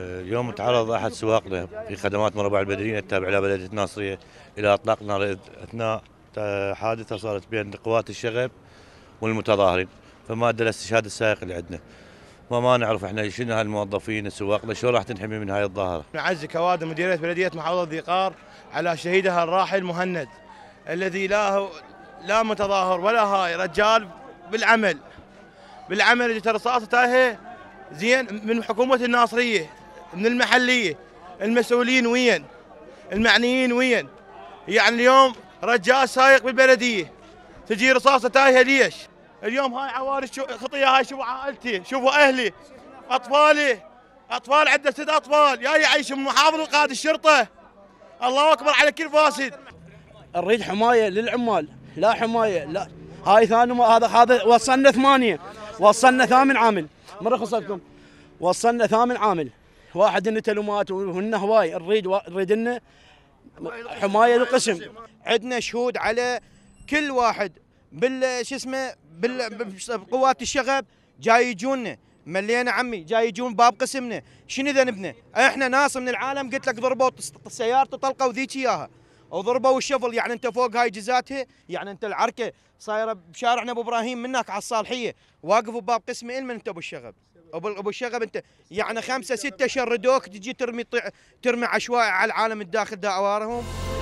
اليوم تعرض احد سواقنا في خدمات مربع البدرين التابع الى بلديه الناصريه الى اطلاق نار اثناء حادثه صارت بين قوات الشغب والمتظاهرين فما ادى لاستشهاد السائق اللي عندنا وما نعرف احنا شنو هالموظفين سواقنا شو راح تنحمي من هاي الظاهره. نعزي كوادر مديريه بلديه محافظه ذيقار على شهيدها الراحل مهند الذي لا هو لا متظاهر ولا هاي رجال بالعمل بالعمل اللي ترصاصه صارت زين من حكومه الناصريه من المحليه المسؤولين وين المعنيين وين يعني اليوم رجال سايق بالبلديه تجي رصاصه تايهه ليش اليوم هاي عوارض خطيه هاي شوفوا عائلتي شوفوا اهلي اطفالي اطفال عده ست اطفال يا يعيش محافظ وقائد الشرطه الله اكبر على كل فاسد نريد حمايه للعمال لا حمايه لا هاي ثاني هذا هذا وصلنا ثمانيه وصلنا ثامن عامل من رخصتكم وصلنا ثامن عامل واحد انه تلومات وهن هواي نريد نريد لنا حمايه القسم عندنا شهود على كل واحد بال شو اسمه بقوات الشغب جاي يجونا ملينا عمي جاي يجون باب قسمنا شنو ذنبنا احنا ناس من العالم قلت لك ضربوا سيارته طلقه وذيك اياها وضربوا والشفل يعني انت فوق هاي جزاتها يعني انت العركه صايره بشارعنا ابو ابراهيم منك على الصالحيه واقف بباب قسم علم انت ابو الشغب ابو ابو الشغب انت يعني خمسه سته شردوك تجي ترمي ترمي عشوائي على العالم الداخل دا